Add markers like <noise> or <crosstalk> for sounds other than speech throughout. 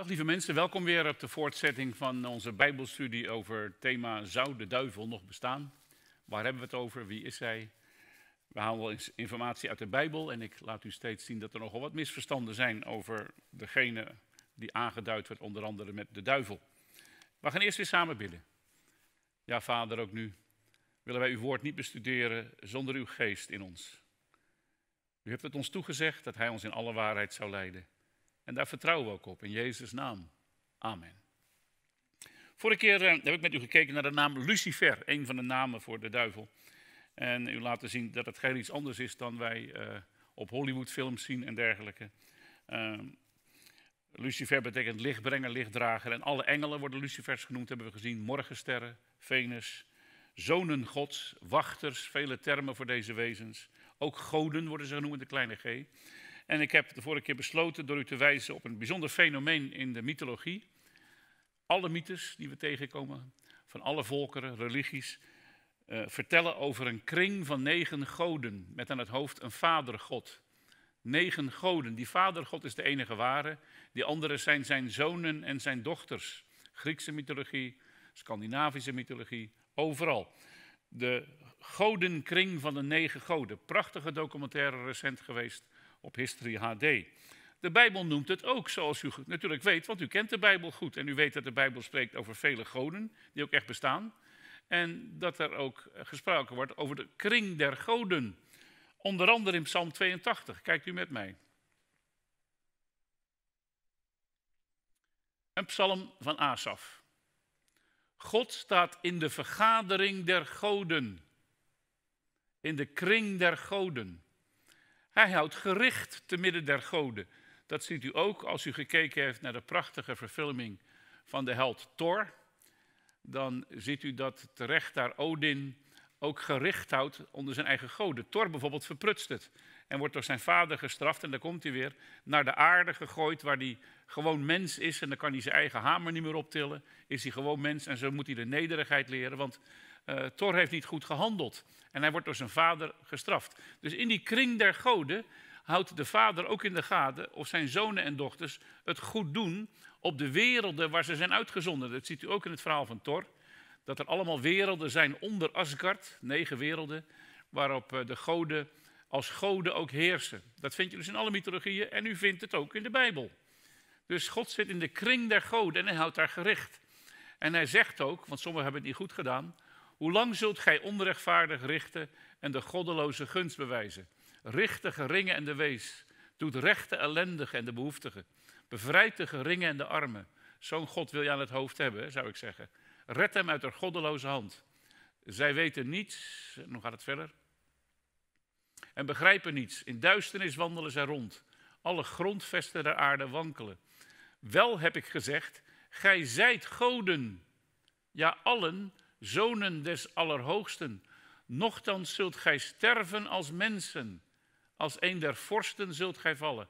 Dag lieve mensen, welkom weer op de voortzetting van onze Bijbelstudie over het thema Zou de duivel nog bestaan? Waar hebben we het over? Wie is hij? We halen wel eens informatie uit de Bijbel en ik laat u steeds zien dat er nogal wat misverstanden zijn over degene die aangeduid werd, onder andere met de duivel. We gaan eerst weer samen bidden. Ja, Vader, ook nu willen wij uw woord niet bestuderen zonder uw geest in ons. U hebt het ons toegezegd dat hij ons in alle waarheid zou leiden. En daar vertrouwen we ook op, in Jezus' naam. Amen. Vorige keer eh, heb ik met u gekeken naar de naam Lucifer, een van de namen voor de duivel. En u laten zien dat het geen iets anders is dan wij eh, op Hollywoodfilms zien en dergelijke. Ehm, Lucifer betekent lichtbrenger, lichtdrager. En alle engelen worden Lucifers genoemd, hebben we gezien. Morgensterren, Venus, zonen gods, wachters, vele termen voor deze wezens. Ook goden worden ze genoemd, de kleine g. En ik heb de vorige keer besloten door u te wijzen op een bijzonder fenomeen in de mythologie. Alle mythes die we tegenkomen, van alle volkeren, religies, eh, vertellen over een kring van negen goden met aan het hoofd een vadergod. Negen goden. Die vadergod is de enige ware. Die andere zijn zijn zonen en zijn dochters. Griekse mythologie, Scandinavische mythologie, overal. De godenkring van de negen goden. Prachtige documentaire recent geweest op History HD. De Bijbel noemt het ook, zoals u natuurlijk weet, want u kent de Bijbel goed. En u weet dat de Bijbel spreekt over vele goden, die ook echt bestaan. En dat er ook eh, gesproken wordt over de kring der goden. Onder andere in Psalm 82. Kijkt u met mij. Een psalm van Asaf. God staat in de vergadering der goden. In de kring der goden. Hij houdt gericht te midden der goden. Dat ziet u ook als u gekeken heeft naar de prachtige verfilming van de held Thor. Dan ziet u dat terecht daar Odin ook gericht houdt onder zijn eigen goden. Thor bijvoorbeeld verprutst het en wordt door zijn vader gestraft en dan komt hij weer naar de aarde gegooid waar hij gewoon mens is en dan kan hij zijn eigen hamer niet meer optillen. Is hij gewoon mens en zo moet hij de nederigheid leren, want Tor eh, Thor heeft niet goed gehandeld. En hij wordt door zijn vader gestraft. Dus in die kring der goden houdt de vader ook in de gaten of zijn zonen en dochters het goed doen op de werelden waar ze zijn uitgezonden. Dat ziet u ook in het verhaal van Thor. Dat er allemaal werelden zijn onder Asgard, negen werelden, waarop eh, de goden als goden ook heersen. Dat vind je dus in alle mythologieën en u vindt het ook in de Bijbel. Dus God zit in de kring der goden en hij houdt daar gericht. En hij zegt ook, want sommigen hebben het niet goed gedaan, hoe lang zult gij onrechtvaardig richten en de goddeloze gunst bewijzen? Richt de geringe en de wees. Doet recht de ellendige en de behoeftige. Bevrijd de geringe en de armen. Zo'n God wil je aan het hoofd hebben, zou ik zeggen. Red hem uit de goddeloze hand. Zij weten niets. nog gaat het verder? En begrijpen niets. In duisternis wandelen zij rond. Alle grondvesten der aarde wankelen. Wel heb ik gezegd, gij zijt goden. Ja, allen zonen des Allerhoogsten. Nochtans zult gij sterven als mensen, als een der vorsten zult gij vallen.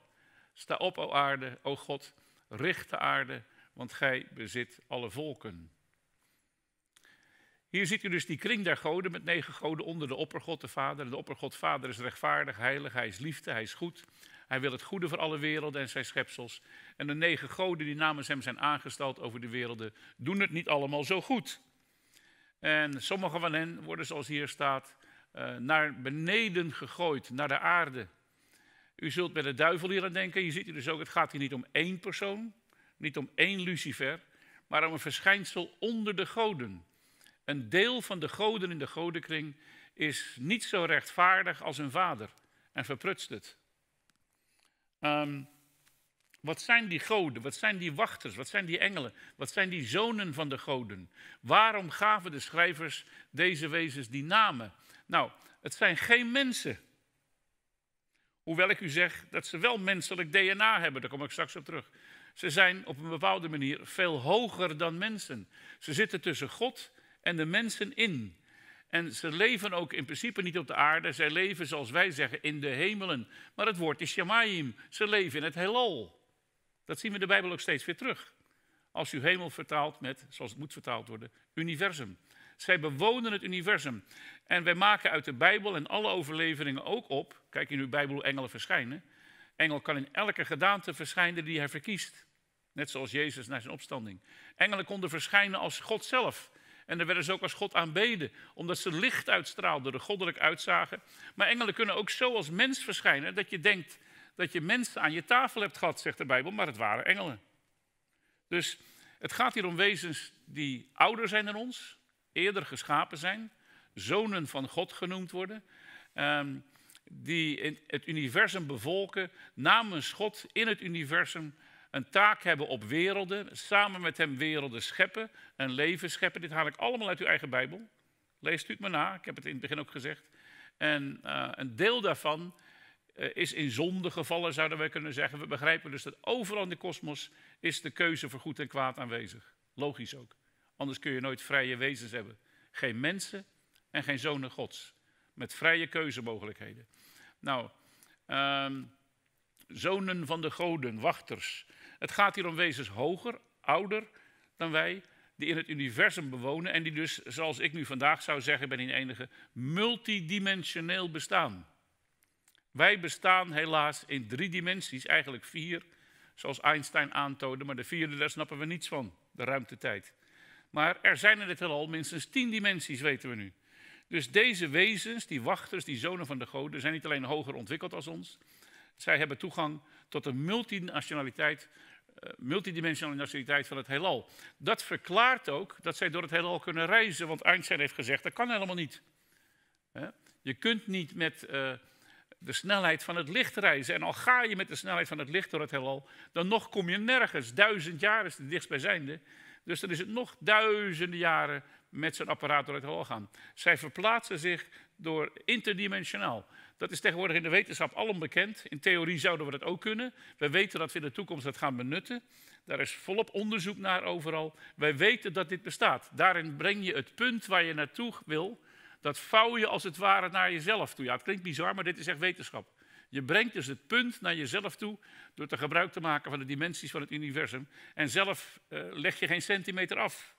Sta op, o aarde, o God, richt de aarde, want gij bezit alle volken. Hier ziet u dus die kring der goden met negen goden onder de oppergod, de Vader. De oppergod Vader is rechtvaardig, heilig, hij is liefde, hij is goed. Hij wil het goede voor alle werelden en zijn schepsels. En de negen goden die namens hem zijn aangesteld over de werelden, doen het niet allemaal zo goed. En sommige van hen worden, zoals hier staat, eh, naar beneden gegooid, naar de aarde. U zult bij de duivel hier aan denken. Je ziet u dus ook, het gaat hier niet om één persoon, niet om één Lucifer, maar om een verschijnsel onder de goden. Een deel van de goden in de godenkring is niet zo rechtvaardig als hun vader en verprutst het. Um, wat zijn die goden? Wat zijn die wachters? Wat zijn die engelen? Wat zijn die zonen van de goden? Waarom gaven de schrijvers deze wezens die namen? Nou, het zijn geen mensen. Hoewel ik u zeg dat ze wel menselijk DNA hebben, daar kom ik straks op terug. Ze zijn op een bepaalde manier veel hoger dan mensen. Ze zitten tussen God en de mensen in. En ze leven ook in principe niet op de aarde. Zij leven, zoals wij zeggen, in de hemelen. Maar het woord is Shamayim. Ze leven in het heelal. Dat zien we in de Bijbel ook steeds weer terug. Als u hemel vertaalt met, zoals het moet vertaald worden, universum. Zij bewonen het universum. En wij maken uit de Bijbel en alle overleveringen ook op. Kijk in uw Bijbel hoe engelen verschijnen. Engel kan in elke gedaante verschijnen die hij verkiest. Net zoals Jezus na zijn opstanding. Engelen konden verschijnen als God zelf. En er werden ze ook als God aanbeden, omdat ze licht uitstraalden, er goddelijk uitzagen. Maar engelen kunnen ook zo als mens verschijnen dat je denkt, dat je mensen aan je tafel hebt gehad, zegt de Bijbel, maar het waren engelen. Dus het gaat hier om wezens die ouder zijn dan ons, eerder geschapen zijn, zonen van God genoemd worden, ehm, die het universum bevolken, namens God in het universum een taak hebben op werelden, samen met hem werelden scheppen, en leven scheppen. Dit haal ik allemaal uit uw eigen Bijbel. Leest u het maar na, ik heb het in het begin ook gezegd. En eh, een deel daarvan eh, is in zonde gevallen, zouden wij kunnen zeggen. We begrijpen dus dat overal in de kosmos is de keuze voor goed en kwaad aanwezig. Logisch ook. Anders kun je nooit vrije wezens hebben. Geen mensen en geen zonen gods. Met vrije keuzemogelijkheden. Nou, ehm, zonen van de goden, wachters. Het gaat hier om wezens hoger, ouder dan wij, die in het universum bewonen en die dus, zoals ik nu vandaag zou zeggen, ben in enige, multidimensioneel bestaan. Wij bestaan helaas in drie dimensies, eigenlijk vier, zoals Einstein aantoonde, maar de vierde, daar snappen we niets van, de ruimtetijd. Maar er zijn in het heelal minstens tien dimensies, weten we nu. Dus deze wezens, die wachters, die zonen van de goden, zijn niet alleen hoger ontwikkeld als ons. Zij hebben toegang tot de multinationaliteit, eh, multidimensionale nationaliteit van het heelal. Dat verklaart ook dat zij door het heelal kunnen reizen, want Einstein heeft gezegd, dat kan helemaal niet. Je kunt niet met... Eh, de snelheid van het licht reizen. En al ga je met de snelheid van het licht door het heelal, dan nog kom je nergens. Duizend jaar is het dichtstbijzijnde. Dus dan is het nog duizenden jaren met zo'n apparaat door het heelal gaan. Zij verplaatsen zich door interdimensionaal. Dat is tegenwoordig in de wetenschap alom bekend. In theorie zouden we dat ook kunnen. We weten dat we in de toekomst dat gaan benutten. Daar is volop onderzoek naar overal. Wij weten dat dit bestaat. Daarin breng je het punt waar je naartoe wil dat vouw je als het ware naar jezelf toe. Ja, het klinkt bizar, maar dit is echt wetenschap. Je brengt dus het punt naar jezelf toe door te gebruik te maken van de dimensies van het universum. En zelf eh, leg je geen centimeter af.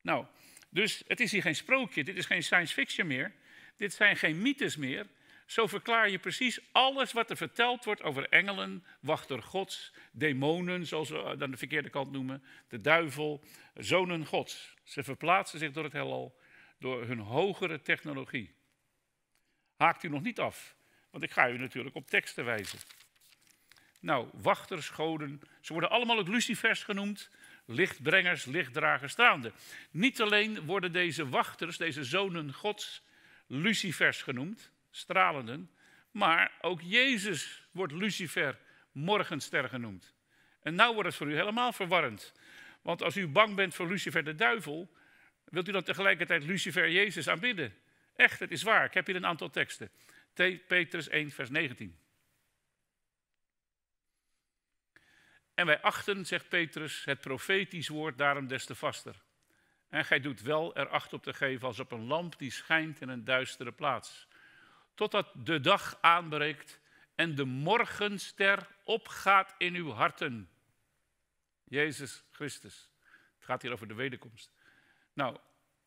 Nou, dus het is hier geen sprookje, dit is geen science fiction meer. Dit zijn geen mythes meer. Zo verklaar je precies alles wat er verteld wordt over engelen, wachter gods, demonen, zoals we eh, dan de verkeerde kant noemen, de duivel, zonen gods. Ze verplaatsen zich door het heelal door hun hogere technologie. Haakt u nog niet af, want ik ga u natuurlijk op teksten wijzen. Nou, wachters, goden, ze worden allemaal ook lucifers genoemd, lichtbrengers, lichtdragers, staande. Niet alleen worden deze wachters, deze zonen gods, lucifers genoemd, stralenden, maar ook Jezus wordt lucifer, morgenster genoemd. En nou wordt het voor u helemaal verwarrend. Want als u bang bent voor Lucifer de duivel, Wilt u dan tegelijkertijd Lucifer Jezus aanbidden? Echt, het is waar. Ik heb hier een aantal teksten. 2 Petrus 1, vers 19. En wij achten, zegt Petrus, het profetisch woord daarom des te vaster. En gij doet wel er acht op te geven als op een lamp die schijnt in een duistere plaats. Totdat de dag aanbreekt en de morgenster opgaat in uw harten. Jezus Christus. Het gaat hier over de wederkomst. Nou,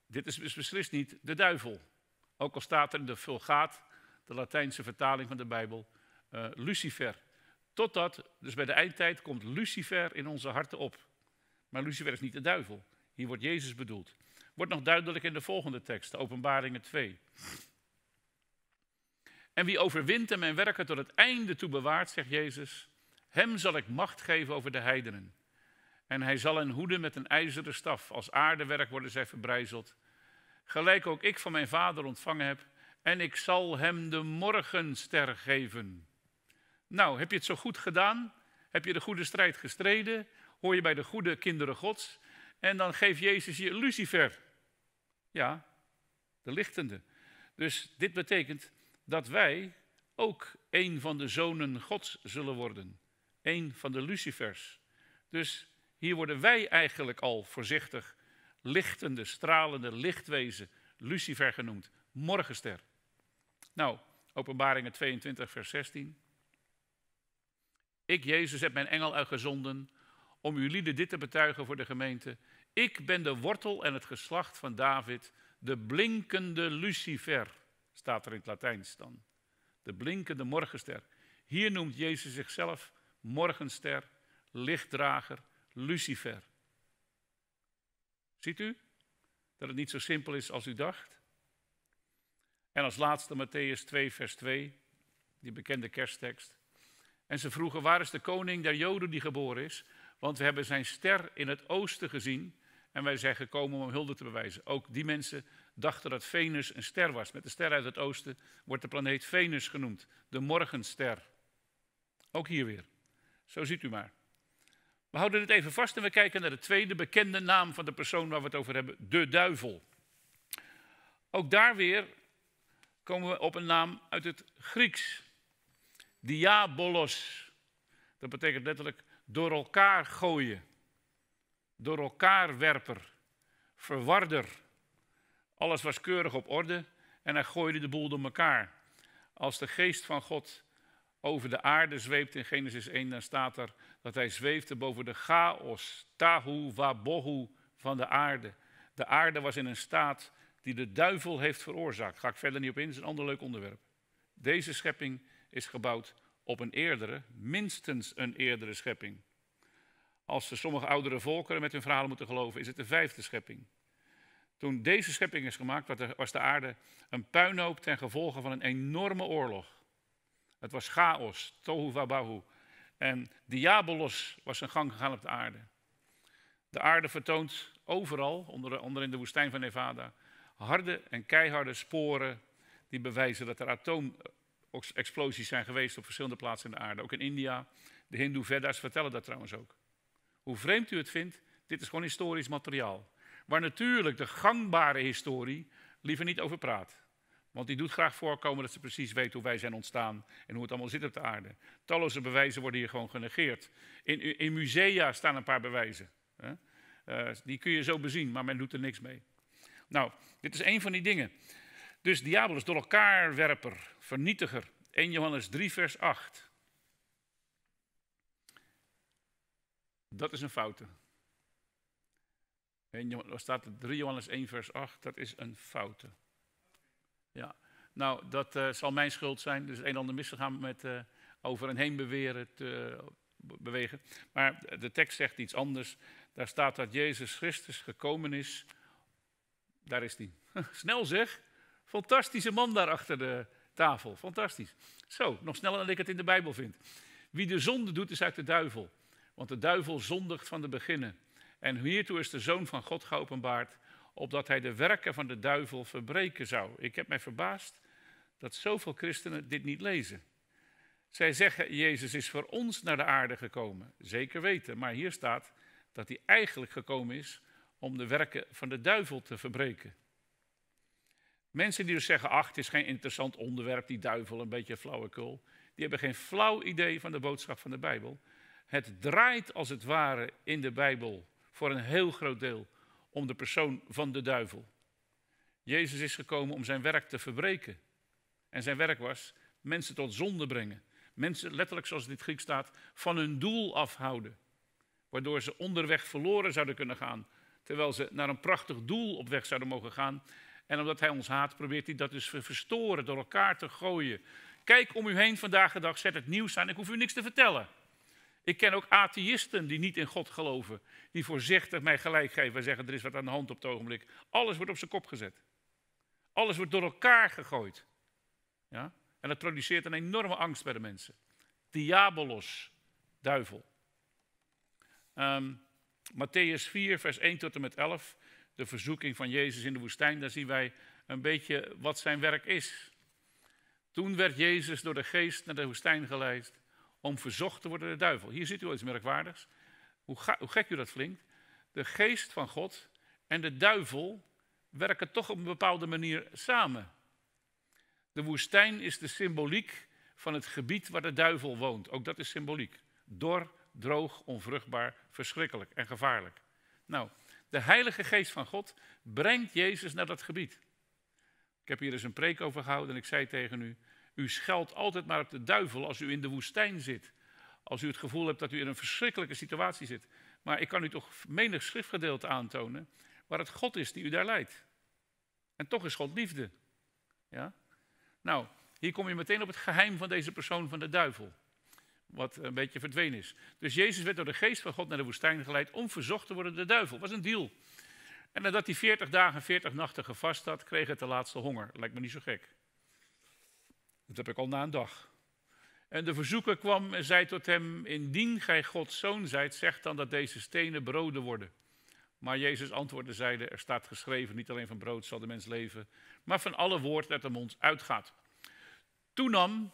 dit is dus beslist niet de duivel. Ook al staat er in de Vulgaat, de Latijnse vertaling van de Bijbel, eh, Lucifer. Totdat, dus bij de eindtijd, komt Lucifer in onze harten op. Maar Lucifer is niet de duivel. Hier wordt Jezus bedoeld. Wordt nog duidelijk in de volgende tekst, Openbaringen 2. En wie overwint en mijn werken tot het einde toe bewaart, zegt Jezus, hem zal ik macht geven over de heidenen. En hij zal een hoeden met een ijzeren staf. Als aardewerk worden zij verbrijzeld. Gelijk ook ik van mijn vader ontvangen heb. En ik zal hem de morgenster geven. Nou, heb je het zo goed gedaan? Heb je de goede strijd gestreden? Hoor je bij de goede kinderen gods? En dan geeft Jezus je Lucifer. Ja, de lichtende. Dus dit betekent dat wij ook een van de zonen gods zullen worden. Een van de Lucifers. Dus hier worden wij eigenlijk al voorzichtig lichtende, stralende lichtwezen, Lucifer genoemd, morgenster. Nou, Openbaringen 22, vers 16. Ik, Jezus, heb mijn engel uitgezonden om jullie lieden dit te betuigen voor de gemeente. Ik ben de wortel en het geslacht van David, de blinkende Lucifer, staat er in het Latijns dan. De blinkende morgenster. Hier noemt Jezus zichzelf morgenster, lichtdrager, Lucifer. Ziet u dat het niet zo simpel is als u dacht? En als laatste Matthäus 2, vers 2, die bekende kersttekst. En ze vroegen, waar is de koning der Joden die geboren is? Want we hebben zijn ster in het oosten gezien en wij zijn gekomen om hulde te bewijzen. Ook die mensen dachten dat Venus een ster was. Met de ster uit het oosten wordt de planeet Venus genoemd, de morgenster. Ook hier weer. Zo ziet u maar. We houden het even vast en we kijken naar de tweede bekende naam van de persoon waar we het over hebben, de duivel. Ook daar weer komen we op een naam uit het Grieks. Diabolos. Dat betekent letterlijk door elkaar gooien, door elkaar werper, verwarder. Alles was keurig op orde en hij gooide de boel door elkaar. Als de geest van God over de aarde zweept in Genesis 1, dan staat er dat hij zweefde boven de chaos, tahu wa van de aarde. De aarde was in een staat die de duivel heeft veroorzaakt. ga ik verder niet op in, dat is een ander leuk onderwerp. Deze schepping is gebouwd op een eerdere, minstens een eerdere schepping. Als sommige oudere volkeren met hun verhalen moeten geloven, is het de vijfde schepping. Toen deze schepping is gemaakt, was de aarde een puinhoop ten gevolge van een enorme oorlog. Het was chaos, tohu wa bahu. En Diabolos was zijn gang gegaan op de aarde. De aarde vertoont overal, onder, onder in de woestijn van Nevada, harde en keiharde sporen die bewijzen dat er atoomexplosies zijn geweest op verschillende plaatsen in de aarde. Ook in India. De hindoe vedas vertellen dat trouwens ook. Hoe vreemd u het vindt, dit is gewoon historisch materiaal. Waar natuurlijk de gangbare historie liever niet over praat. Want die doet graag voorkomen dat ze precies weet hoe wij zijn ontstaan en hoe het allemaal zit op de aarde. Talloze bewijzen worden hier gewoon genegeerd. In, in musea staan een paar bewijzen. Hè? Eh, die kun je zo bezien, maar men doet er niks mee. Nou, dit is een van die dingen. Dus Diabolus, door elkaar werper, vernietiger. 1 Johannes 3, vers 8. Dat is een foute. En staat 3 Johannes 1, vers 8, dat is een foute. Ja. Nou, dat eh, zal mijn schuld zijn. Dus een en ander misgegaan met uh, over en heen beweren, bewegen. Maar de tekst zegt iets anders. Daar staat dat Jezus Christus gekomen is. Daar is hij. <laughs> Snel zeg. Fantastische man daar achter de tafel. Fantastisch. Zo, nog sneller dan ik het in de Bijbel vind. Wie de zonde doet, is uit de duivel. Want de duivel zondigt van de beginnen. En hiertoe is de Zoon van God geopenbaard opdat hij de werken van de duivel verbreken zou. Ik heb mij verbaasd dat zoveel christenen dit niet lezen. Zij zeggen, Jezus is voor ons naar de aarde gekomen. Zeker weten, maar hier staat dat hij eigenlijk gekomen is om de werken van de duivel te verbreken. Mensen die dus zeggen, ach, het is geen interessant onderwerp, die duivel, een beetje flauwekul. Die hebben geen flauw idee van de boodschap van de Bijbel. Het draait als het ware in de Bijbel voor een heel groot deel om de persoon van de duivel. Jezus is gekomen om zijn werk te verbreken. En zijn werk was mensen tot zonde brengen. Mensen, letterlijk zoals het in het Griek staat, van hun doel afhouden. Waardoor ze onderweg verloren zouden kunnen gaan. Terwijl ze naar een prachtig doel op weg zouden mogen gaan. En omdat hij ons haat, probeert hij dat dus te verstoren, door elkaar te gooien. Kijk om u heen vandaag de dag, zet het nieuws aan. Ik hoef u niks te vertellen. Ik ken ook atheïsten die niet in God geloven, die voorzichtig mij gelijk geven en zeggen: er is wat aan de hand op het ogenblik. Alles wordt op zijn kop gezet. Alles wordt door elkaar gegooid. Ja? En dat produceert een enorme angst bij de mensen. Diabolos, duivel. Um, Matthäus 4, vers 1 tot en met 11, de verzoeking van Jezus in de woestijn, daar zien wij een beetje wat zijn werk is. Toen werd Jezus door de geest naar de woestijn geleid om verzocht te worden door de duivel. Hier ziet u iets merkwaardigs. Hoe, ga, hoe gek u dat flinkt. De geest van God en de duivel werken toch op een bepaalde manier samen. De woestijn is de symboliek van het gebied waar de duivel woont. Ook dat is symboliek. Dor, droog, onvruchtbaar, verschrikkelijk en gevaarlijk. Nou, de Heilige Geest van God brengt Jezus naar dat gebied. Ik heb hier eens dus een preek over gehouden en ik zei tegen u, u scheldt altijd maar op de duivel als u in de woestijn zit. Als u het gevoel hebt dat u in een verschrikkelijke situatie zit. Maar ik kan u toch menig schriftgedeelte aantonen waar het God is die u daar leidt. En toch is God liefde. Ja? Nou, hier kom je meteen op het geheim van deze persoon van de duivel. Wat een beetje verdwenen is. Dus Jezus werd door de geest van God naar de woestijn geleid om verzocht te worden de duivel. was een deal. En nadat hij 40 dagen, 40 nachten gevast had, kreeg hij de laatste honger. Lijkt me niet zo gek. Dat heb ik al na een dag. En de verzoeker kwam en zei tot hem, indien gij Gods zoon zijt, zeg dan dat deze stenen broden worden. Maar Jezus antwoordde zeide, er staat geschreven, niet alleen van brood zal de mens leven, maar van alle woord dat de mond uitgaat. Toen nam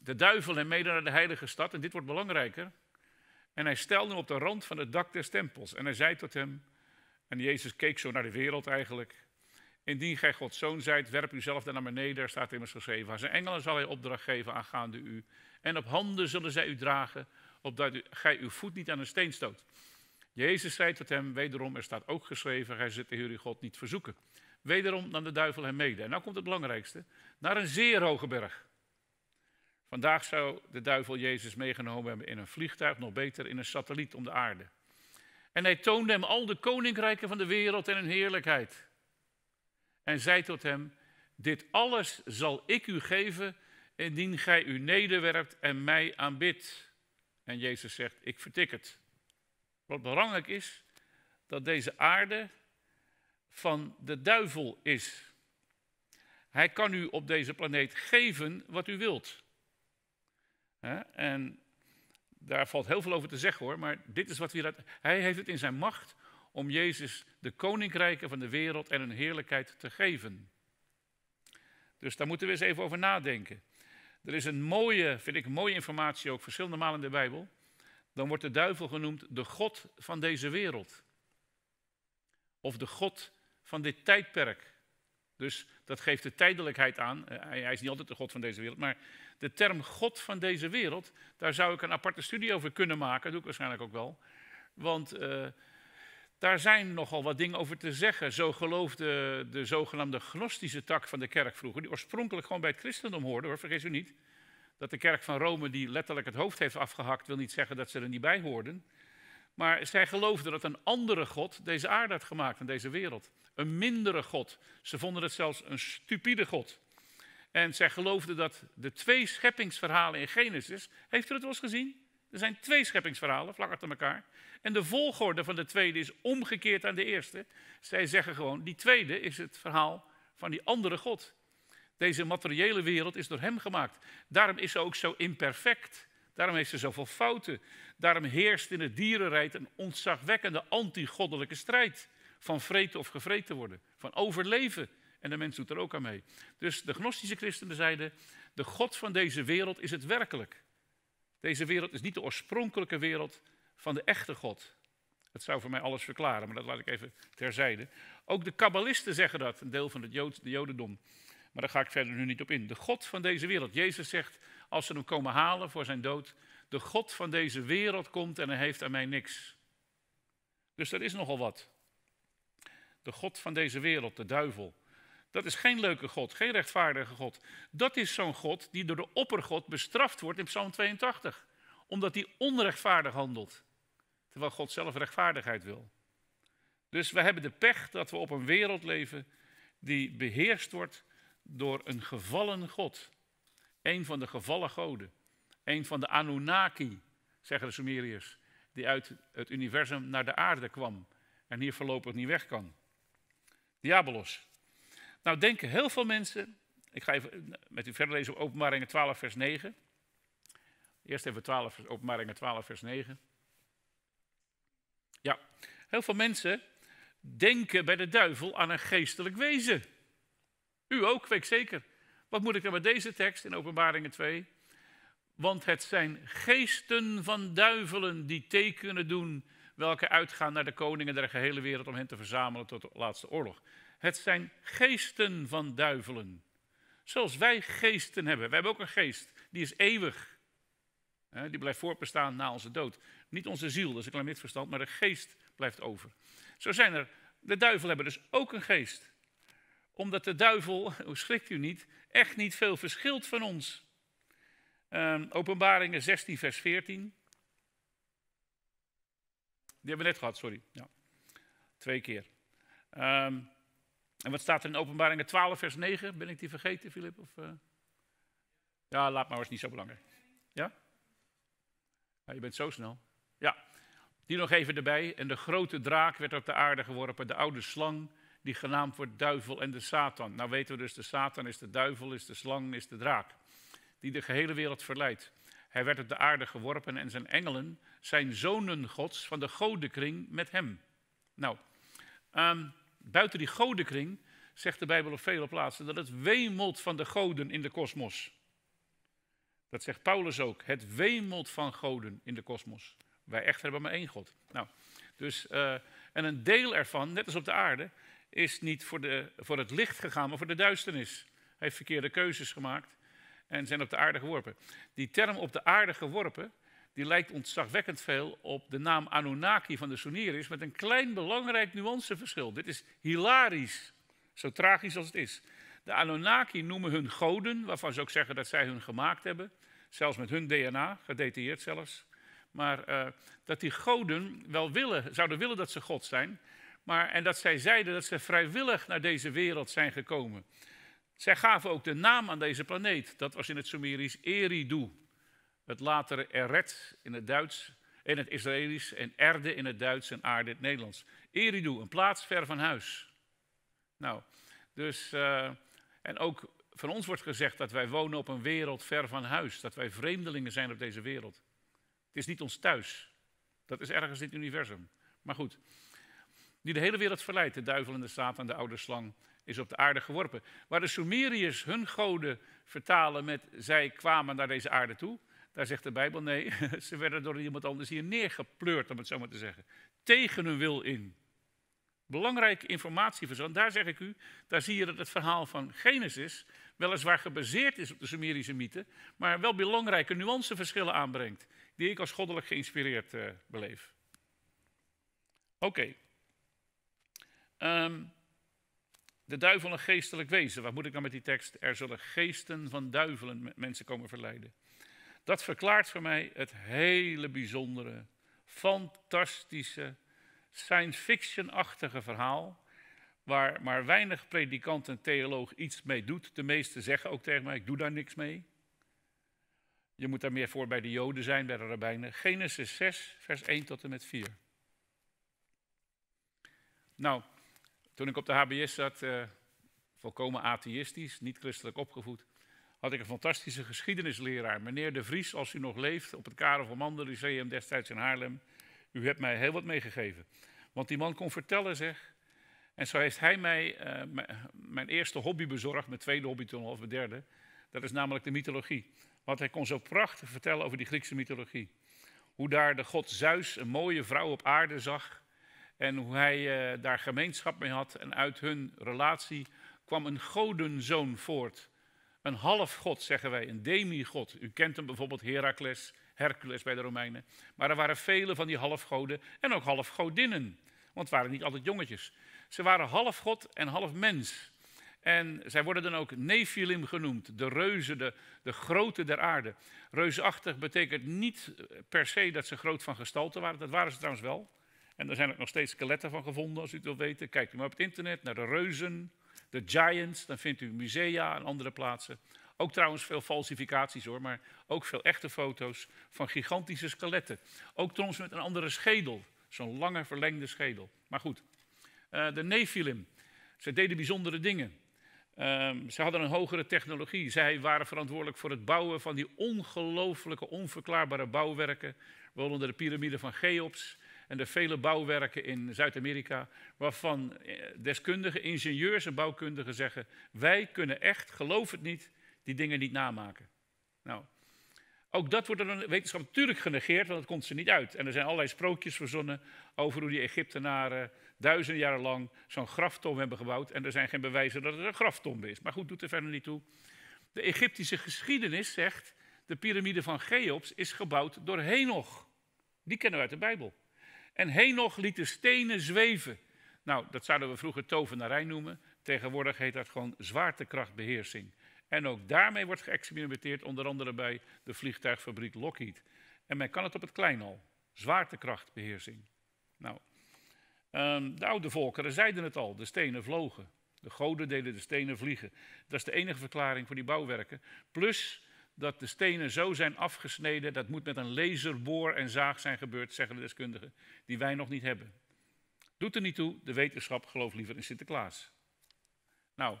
de duivel hem mede naar de heilige stad, en dit wordt belangrijker. En hij stelde hem op de rand van het dak des tempels. En hij zei tot hem, en Jezus keek zo naar de wereld eigenlijk, Indien gij Gods zoon zijt, werp uzelf dan naar beneden, daar staat immers geschreven. Aan zijn engelen zal hij opdracht geven aangaande u. En op handen zullen zij u dragen, opdat u, gij uw voet niet aan een steen stoot. Jezus zei tot hem, wederom, er staat ook geschreven, gij zit de Heer uw God niet verzoeken. Wederom nam de duivel hem mede. En nou komt het belangrijkste, naar een zeer hoge berg. Vandaag zou de duivel Jezus meegenomen hebben in een vliegtuig, nog beter in een satelliet om de aarde. En hij toonde hem al de koninkrijken van de wereld en hun heerlijkheid en zei tot hem, dit alles zal ik u geven indien gij u nederwerpt en mij aanbidt. En Jezus zegt, ik vertik het. Wat belangrijk is, dat deze aarde van de duivel is. Hij kan u op deze planeet geven wat u wilt. En daar valt heel veel over te zeggen hoor, maar dit is wat hij... Hij heeft het in zijn macht om Jezus de koninkrijken van de wereld en hun heerlijkheid te geven. Dus daar moeten we eens even over nadenken. Er is een mooie, vind ik mooie informatie ook, verschillende malen in de Bijbel. Dan wordt de duivel genoemd de God van deze wereld. Of de God van dit tijdperk. Dus dat geeft de tijdelijkheid aan. Eh, hij is niet altijd de God van deze wereld. Maar de term God van deze wereld, daar zou ik een aparte studie over kunnen maken. Dat doe ik waarschijnlijk ook wel. Want eh, daar zijn nogal wat dingen over te zeggen. Zo geloofde de zogenaamde gnostische tak van de kerk vroeger, die oorspronkelijk gewoon bij het christendom hoorde, hoor, vergis u niet. Dat de kerk van Rome, die letterlijk het hoofd heeft afgehakt, wil niet zeggen dat ze er niet bij hoorden. Maar zij geloofden dat een andere God deze aarde had gemaakt en deze wereld. Een mindere God. Ze vonden het zelfs een stupide God. En zij geloofden dat de twee scheppingsverhalen in Genesis, heeft u het wel eens gezien? Er zijn twee scheppingsverhalen vlak achter elkaar. En de volgorde van de tweede is omgekeerd aan de eerste. Zij zeggen gewoon, die tweede is het verhaal van die andere God. Deze materiële wereld is door hem gemaakt. Daarom is ze ook zo imperfect. Daarom heeft ze zoveel fouten. Daarom heerst in het dierenrijd een ontzagwekkende antigoddelijke strijd. Van vreten of gevreten worden. Van overleven. En de mens doet er ook aan mee. Dus de gnostische christenen zeiden, de God van deze wereld is het werkelijk. Deze wereld is niet de oorspronkelijke wereld van de echte God. Dat zou voor mij alles verklaren, maar dat laat ik even terzijde. Ook de kabbalisten zeggen dat, een deel van het Jood, de Jodendom. Maar daar ga ik verder nu niet op in. De God van deze wereld. Jezus zegt, als ze hem komen halen voor zijn dood, de God van deze wereld komt en hij heeft aan mij niks. Dus er is nogal wat. De God van deze wereld, de duivel. Dat is geen leuke God, geen rechtvaardige God. Dat is zo'n God die door de oppergod bestraft wordt in Psalm 82, omdat hij onrechtvaardig handelt, terwijl God zelf rechtvaardigheid wil. Dus we hebben de pech dat we op een wereld leven die beheerst wordt door een gevallen God. Een van de gevallen goden. Een van de Anunnaki, zeggen de Sumeriërs, die uit het universum naar de aarde kwam en hier voorlopig niet weg kan. Diabolos. Nou denken heel veel mensen, ik ga even met u verder lezen op openbaringen 12 vers 9. Eerst even 12, openbaringen 12 vers 9. Ja, heel veel mensen denken bij de duivel aan een geestelijk wezen. U ook, weet ik zeker. Wat moet ik dan met deze tekst in Openbaringen 2? Want het zijn geesten van duivelen die tekenen doen, welke uitgaan naar de koningen der gehele wereld om hen te verzamelen tot de laatste oorlog. Het zijn geesten van duivelen. Zoals wij geesten hebben. Wij hebben ook een geest, die is eeuwig. Die blijft voortbestaan na onze dood. Niet onze ziel, dat is een klein misverstand, maar de geest blijft over. Zo zijn er, de duivel hebben dus ook een geest. Omdat de duivel, <laughs> hoe schrikt u niet, echt niet veel verschilt van ons. Ehm, openbaringen 16, vers 14. Die hebben we net gehad, sorry. Ja. Twee keer. Um, en wat staat er in Openbaringen 12, vers 9? Ben ik die vergeten, Filip? Eh? Ja, laat maar, was niet zo belangrijk. Ja? Je bent zo snel. Ja, die nog even erbij. En de grote draak werd op de aarde geworpen, de oude slang, die genaamd wordt duivel en de Satan. Nou weten we dus, de Satan is de duivel, is de slang, is de draak. Die de gehele wereld verleidt. Hij werd op de aarde geworpen en zijn engelen zijn zonen gods van de godenkring met hem. Nou, um, Buiten die godenkring zegt de Bijbel op vele plaatsen dat het wemelt van de goden in de kosmos. Dat zegt Paulus ook. Het wemelt van goden in de kosmos. Wij echt hebben maar één God. Nou, dus, eh, en een deel ervan, net als op de aarde, is niet voor, de, voor het licht gegaan, maar voor de duisternis. Hij heeft verkeerde keuzes gemaakt en zijn op de aarde geworpen. Die term op de aarde geworpen die lijkt ontzagwekkend veel op de naam Anunnaki van de Sumeriërs, met een klein belangrijk nuanceverschil. Dit is hilarisch, zo tragisch als het is. De Anunnaki noemen hun goden, waarvan ze ook zeggen dat zij hun gemaakt hebben, zelfs met hun DNA, gedetailleerd zelfs. Maar eh, dat die goden wel willen, zouden willen dat ze God zijn, maar, en dat zij zeiden dat ze vrijwillig naar deze wereld zijn gekomen. Zij gaven ook de naam aan deze planeet. Dat was in het Sumerisch Eridu het latere Eret in het Duits en het Israëlisch en Erde in het Duits en Aarde in het Nederlands. Eridu, een plaats ver van huis. Nou, dus, eh, en ook van ons wordt gezegd dat wij wonen op een wereld ver van huis, dat wij vreemdelingen zijn op deze wereld. Het is niet ons thuis, dat is ergens in het universum. Maar goed, die de hele wereld verleidt, de duivel en de satan, de oude slang, is op de aarde geworpen. Waar de Sumeriërs hun goden vertalen met zij kwamen naar deze aarde toe, daar zegt de Bijbel nee, <laughs> ze werden door iemand anders hier neergepleurd, om het zo maar te zeggen. Tegen hun wil in. Belangrijke informatieverzand. Daar zeg ik u, daar zie je dat het verhaal van Genesis weliswaar gebaseerd is op de Sumerische mythe, maar wel belangrijke nuanceverschillen aanbrengt, die ik als goddelijk geïnspireerd eh, beleef. Oké. Ehm, de duivel een geestelijk wezen. Wat moet ik dan nou met die tekst? Er zullen geesten van duivelen mensen komen verleiden. Dat verklaart voor mij het hele bijzondere, fantastische, science fiction-achtige verhaal. Waar maar weinig predikant en theoloog iets mee doet. De meesten zeggen ook tegen mij: ik doe daar niks mee. Je moet daar meer voor bij de Joden zijn, bij de rabbijnen. Genesis 6, vers 1 tot en met 4. Nou, toen ik op de HBS zat, eh, volkomen atheïstisch, niet christelijk opgevoed, had ik een fantastische geschiedenisleraar, meneer De Vries, als u nog leeft, op het Karel van Manden Lyceum destijds in Haarlem. U hebt mij heel wat meegegeven. Want die man kon vertellen, zeg. En zo heeft hij mij eh, mijn eerste hobby bezorgd, mijn tweede hobby toen of mijn derde. Dat is namelijk de mythologie. Want hij kon zo prachtig vertellen over die Griekse mythologie. Hoe daar de god Zeus een mooie vrouw op aarde zag. En hoe hij eh, daar gemeenschap mee had. En uit hun relatie kwam een godenzoon voort. Een halfgod, zeggen wij, een demigod. U kent hem bijvoorbeeld Herakles, Hercules bij de Romeinen. Maar er waren vele van die halfgoden en ook halfgodinnen. Want het waren niet altijd jongetjes. Ze waren half god en half mens. En zij worden dan ook Nephilim genoemd, de reuzen, de, de grote der aarde. Reusachtig betekent niet per se dat ze groot van gestalte waren, dat waren ze trouwens wel. En er zijn ook nog steeds skeletten van gevonden, als u het wilt weten. Kijk maar op het internet naar de reuzen de Giants, dan vindt u musea en andere plaatsen. Ook trouwens veel falsificaties hoor, maar ook veel echte foto's van gigantische skeletten. Ook trouwens met een andere schedel, zo'n lange verlengde schedel. Maar goed, eh, de Nephilim, ze deden bijzondere dingen. Ehm, ze hadden een hogere technologie. Zij waren verantwoordelijk voor het bouwen van die ongelooflijke, onverklaarbare bouwwerken. Waaronder de piramide van Cheops, en de vele bouwwerken in Zuid-Amerika, waarvan eh, deskundigen, ingenieurs en bouwkundigen zeggen, wij kunnen echt, geloof het niet, die dingen niet namaken. Nou, ook dat wordt door de wetenschap natuurlijk genegeerd, want dat komt ze niet uit. En er zijn allerlei sprookjes verzonnen over hoe die Egyptenaren duizenden jaren lang zo'n graftom hebben gebouwd. En er zijn geen bewijzen dat het een graftom is. Maar goed, doet er verder niet toe. De Egyptische geschiedenis zegt, de piramide van Cheops is gebouwd door Henoch. Die kennen we uit de Bijbel. En Henoch liet de stenen zweven. Nou, dat zouden we vroeger tovenarij noemen. Tegenwoordig heet dat gewoon zwaartekrachtbeheersing. En ook daarmee wordt geëxperimenteerd, onder andere bij de vliegtuigfabriek Lockheed. En men kan het op het klein al. Zwaartekrachtbeheersing. Nou, um, de oude volkeren zeiden het al, de stenen vlogen. De goden deden de stenen vliegen. Dat is de enige verklaring voor die bouwwerken. Plus dat de stenen zo zijn afgesneden, dat moet met een laserboor en zaag zijn gebeurd, zeggen de deskundigen, die wij nog niet hebben. Doet er niet toe, de wetenschap gelooft liever in Sinterklaas. Nou,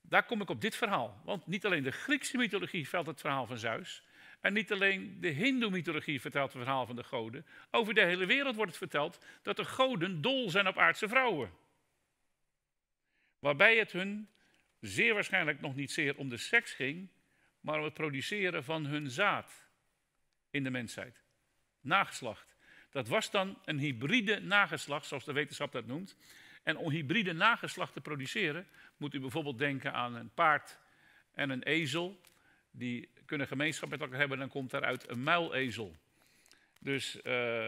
daar kom ik op dit verhaal. Want niet alleen de Griekse mythologie vertelt het verhaal van Zeus. En niet alleen de Hindoe-mythologie vertelt het verhaal van de goden. Over de hele wereld wordt het verteld dat de goden dol zijn op aardse vrouwen. Waarbij het hun zeer waarschijnlijk nog niet zeer om de seks ging, maar om het produceren van hun zaad in de mensheid. Nageslacht. Dat was dan een hybride nageslacht, zoals de wetenschap dat noemt. En om hybride nageslacht te produceren, moet u bijvoorbeeld denken aan een paard en een ezel. Die kunnen gemeenschap met elkaar hebben, dan komt daaruit een muilezel. Dus eh,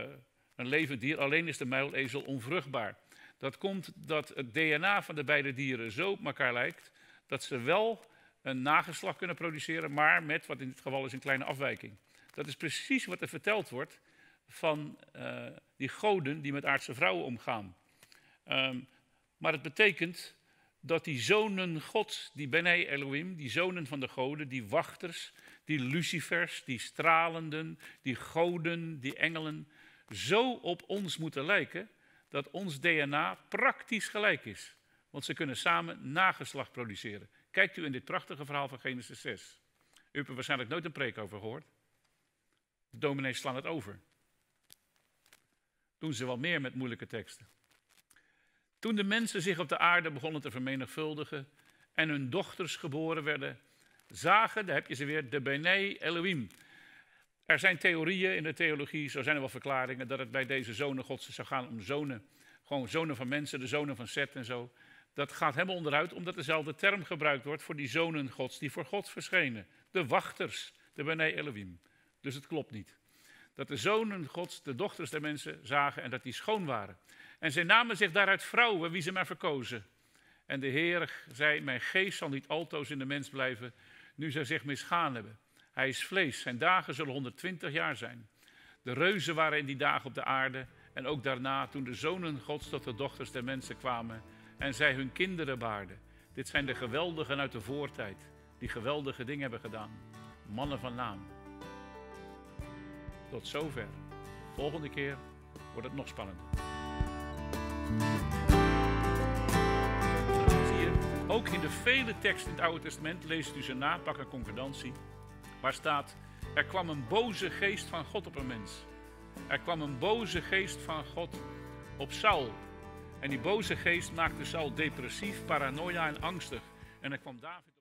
een levend dier, alleen is de muilezel onvruchtbaar. Dat komt dat het DNA van de beide dieren zo op elkaar lijkt dat ze wel een nageslag kunnen produceren, maar met, wat in dit geval is, een kleine afwijking. Dat is precies wat er verteld wordt van eh, die goden die met aardse vrouwen omgaan. Ehm, maar het betekent dat die zonen God, die Benei Elohim, die zonen van de goden, die wachters, die lucifers, die stralenden, die goden, die engelen, zo op ons moeten lijken dat ons DNA praktisch gelijk is. Want ze kunnen samen nageslag produceren. Kijkt u in dit prachtige verhaal van Genesis 6. U hebt er waarschijnlijk nooit een preek over gehoord. De dominees slaan het over. Doen ze wel meer met moeilijke teksten. Toen de mensen zich op de aarde begonnen te vermenigvuldigen en hun dochters geboren werden, zagen, daar heb je ze weer, de Bene Elohim. Er zijn theorieën in de theologie, zo zijn er wel verklaringen, dat het bij deze zonen gods zou gaan om zonen. Gewoon zonen van mensen, de zonen van Seth en zo dat gaat helemaal onderuit, omdat dezelfde term gebruikt wordt voor die zonen Gods die voor God verschenen. De wachters, de Bene Elohim. Dus het klopt niet. Dat de zonen Gods de dochters der mensen zagen en dat die schoon waren. En zij namen zich daaruit vrouwen, wie ze maar verkozen. En de Heer zei, mijn geest zal niet altoos in de mens blijven, nu zij zich misgaan hebben. Hij is vlees, zijn dagen zullen 120 jaar zijn. De reuzen waren in die dagen op de aarde en ook daarna, toen de zonen Gods tot de dochters der mensen kwamen en zij hun kinderen baarden. Dit zijn de geweldigen uit de voortijd die geweldige dingen hebben gedaan. Mannen van naam. Tot zover. Volgende keer wordt het nog spannender. ook in de vele teksten in het Oude Testament leest u ze na, pak een concordantie. Waar staat, er kwam een boze geest van God op een mens. Er kwam een boze geest van God op Saul, en die boze geest maakte Saul depressief, paranoia en angstig. En er kwam David.